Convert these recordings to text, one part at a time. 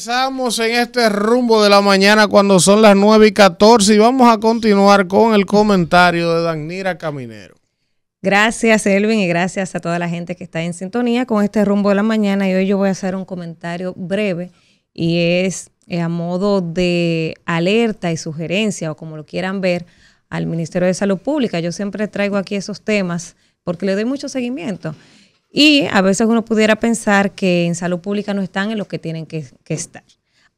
Empezamos en este rumbo de la mañana cuando son las 9 y 14 y vamos a continuar con el comentario de Danira Caminero. Gracias Elvin y gracias a toda la gente que está en sintonía con este rumbo de la mañana y hoy yo voy a hacer un comentario breve y es eh, a modo de alerta y sugerencia o como lo quieran ver al Ministerio de Salud Pública. Yo siempre traigo aquí esos temas porque le doy mucho seguimiento. Y a veces uno pudiera pensar que en salud pública no están en lo que tienen que, estar.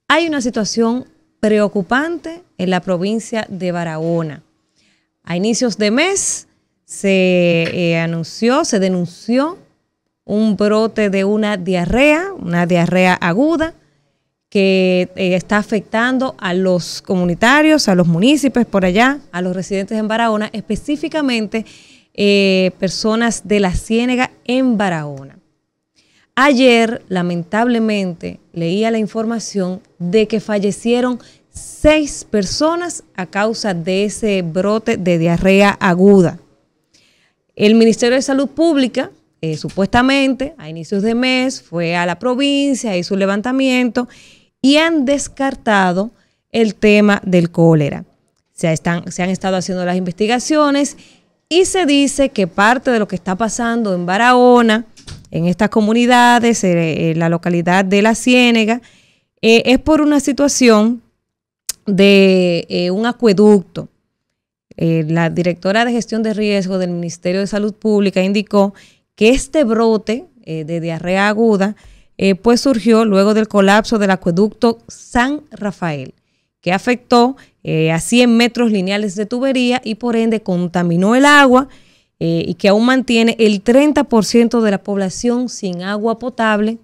Hay una situación preocupante en la provincia de Barahona. A inicios de mes se eh, anunció, se denunció un brote de una diarrea, una diarrea aguda, que eh, está afectando a los comunitarios, a los municipios por allá, a los residentes en Barahona, específicamente eh, personas de la Ciénaga en Barahona. Ayer, lamentablemente, leía la información de que fallecieron seis personas a causa de ese brote de diarrea aguda. El Ministerio de Salud Pública, eh, supuestamente, a inicios de mes, fue a la provincia, hizo un levantamiento y han descartado el tema del cólera. Se, se han estado haciendo las investigaciones y se dice que parte de lo que está pasando en Barahona, en estas comunidades, eh, en la localidad de La Ciénega, eh, es por una situación de eh, un acueducto. la directora de gestión de riesgo del Ministerio de Salud Pública indicó que este brote de diarrea aguda pues surgió luego del colapso del acueducto San Rafael que afectó eh, a 100 metros lineales de tubería y por ende contaminó el agua eh, y que aún mantiene el 30% de la población sin agua potable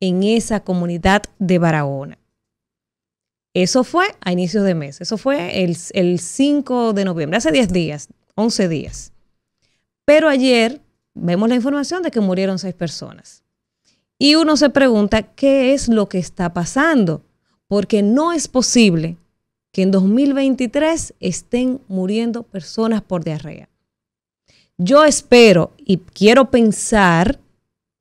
en esa comunidad de Barahona. Eso fue a inicios de mes, eso fue el, el 5 de noviembre, hace 10 días, 11 días. Pero ayer vemos la información de que murieron 6 personas. Y uno se pregunta, ¿qué es lo que está pasando? porque no es posible que en 2023 estén muriendo personas por diarrea. Yo espero y quiero pensar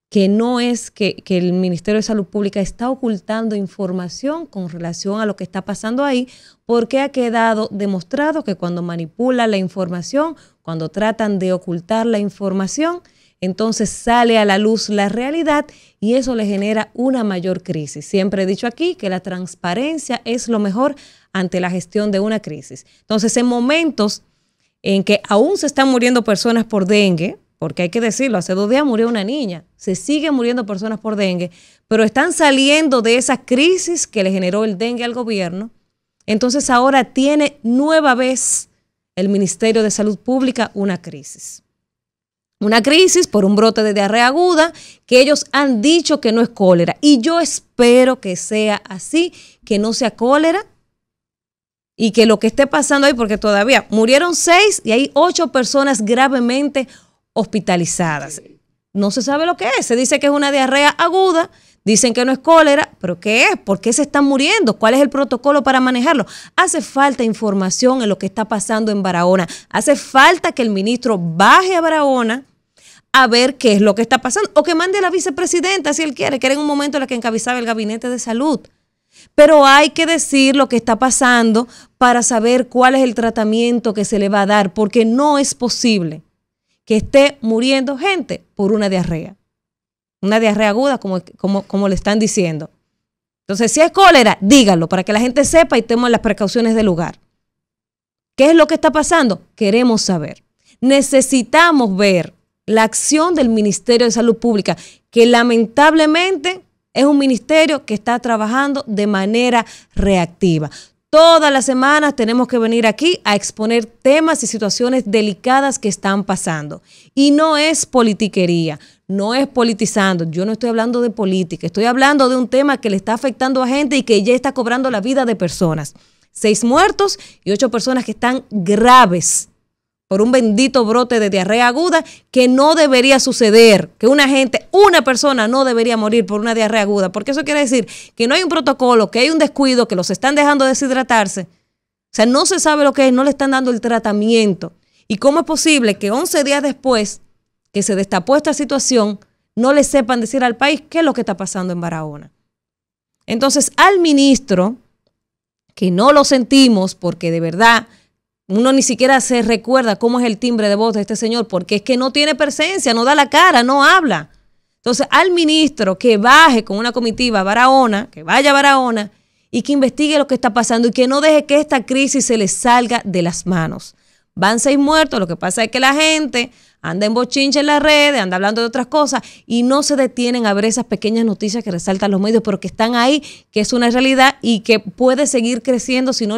que no es que, el Ministerio de Salud Pública está ocultando información con relación a lo que está pasando ahí, porque ha quedado demostrado que cuando manipulan la información, cuando tratan de ocultar la información, entonces sale a la luz la realidad y eso le genera una mayor crisis. Siempre he dicho aquí que la transparencia es lo mejor ante la gestión de una crisis. Entonces, en momentos en que aún se están muriendo personas por dengue, porque hay que decirlo, hace dos días murió una niña, se siguen muriendo personas por dengue, pero están saliendo de esa crisis que le generó el dengue al gobierno. Entonces ahora tiene nueva vez el Ministerio de Salud Pública una crisis una crisis por un brote de diarrea aguda que ellos han dicho que no es cólera. Y yo espero que sea así, que no sea cólera y que lo que esté pasando ahí, porque todavía murieron seis y hay ocho personas gravemente hospitalizadas. No se sabe lo que es. Se dice que es una diarrea aguda, dicen que no es cólera, pero ¿qué es? ¿Por qué se están muriendo? ¿Cuál es el protocolo para manejarlo? Hace falta información en lo que está pasando en Barahona. Hace falta que el ministro baje a Barahona a ver qué es lo que está pasando. O que mande la vicepresidenta si él quiere, que era en un momento la que encabezaba el gabinete de salud. Pero hay que decir lo que está pasando para saber cuál es el tratamiento que se le va a dar, porque no es posible que esté muriendo gente por una diarrea. Una diarrea aguda, como, como, le están diciendo. Entonces, si es cólera, dígalo para que la gente sepa y tome las precauciones del lugar. ¿Qué es lo que está pasando? Queremos saber. Necesitamos ver la acción del Ministerio de Salud Pública, que lamentablemente es un ministerio que está trabajando de manera reactiva. Todas las semanas tenemos que venir aquí a exponer temas y situaciones delicadas que están pasando. Y no es politiquería, no es politizando. Yo no estoy hablando de política, estoy hablando de un tema que le está afectando a gente y que ya está cobrando la vida de personas. Seis muertos y ocho personas que están graves por un bendito brote de diarrea aguda que no debería suceder, que una gente, una persona no debería morir por una diarrea aguda, porque eso quiere decir que no hay un protocolo, que hay un descuido, que los están dejando deshidratarse. O sea, no se sabe lo que es, no le están dando el tratamiento. ¿Y cómo es posible que 11 días después que se destapó esta situación, no le sepan decir al país qué es lo que está pasando en Barahona? Entonces, al ministro, que no lo sentimos porque de verdad uno ni siquiera se recuerda cómo es el timbre de voz de este señor, porque es que no tiene presencia, no da la cara, no habla. Entonces, al ministro que baje con una comitiva a Barahona, que vaya a Barahona y que investigue lo que está pasando y que no deje que esta crisis se le salga de las manos. Van seis muertos, lo que pasa es que la gente anda en bochinche en las redes, anda hablando de otras cosas y no se detienen a ver esas pequeñas noticias que resaltan los medios, que están ahí, que es una realidad y que puede seguir creciendo si no,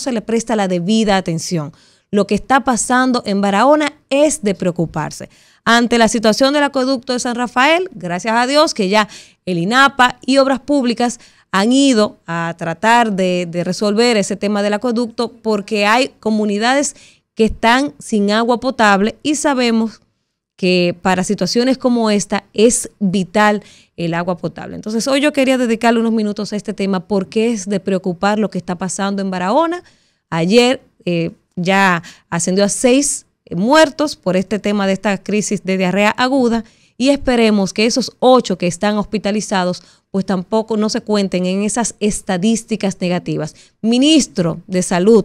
se le presta la debida atención. Lo que está pasando en Barahona es de preocuparse. Ante la situación del acueducto de San Rafael, gracias a Dios que ya el INAPA y Obras Públicas han ido a tratar de, de resolver ese tema del acueducto porque hay comunidades que están sin agua potable y sabemos que para situaciones como esta es vital el agua potable. Entonces hoy yo quería dedicarle unos minutos a este tema porque es de preocupar lo que está pasando en Barahona. Ayer eh, ya ascendió a seis eh, muertos por este tema de esta crisis de diarrea aguda y esperemos que esos ocho que están hospitalizados pues tampoco no se cuenten en esas estadísticas negativas. Ministro de Salud,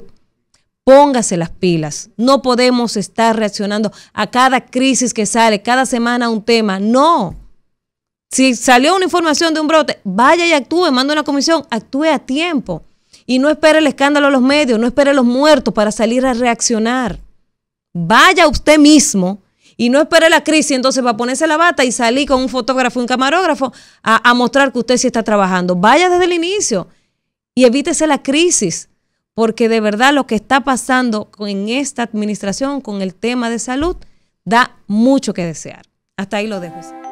Póngase las pilas. No podemos estar reaccionando a cada crisis que sale, cada semana un tema. No. Si salió una información de un brote, vaya y actúe, manda una comisión, actúe a tiempo. Y no espere el escándalo a los medios, no espere a los muertos para salir a reaccionar. Vaya usted mismo y no espere la crisis entonces va a ponerse la bata y salir con un fotógrafo, un camarógrafo a, a mostrar que usted sí está trabajando. Vaya desde el inicio y evítese la crisis porque de verdad lo que está pasando en esta administración con el tema de salud da mucho que desear. Hasta ahí lo dejo.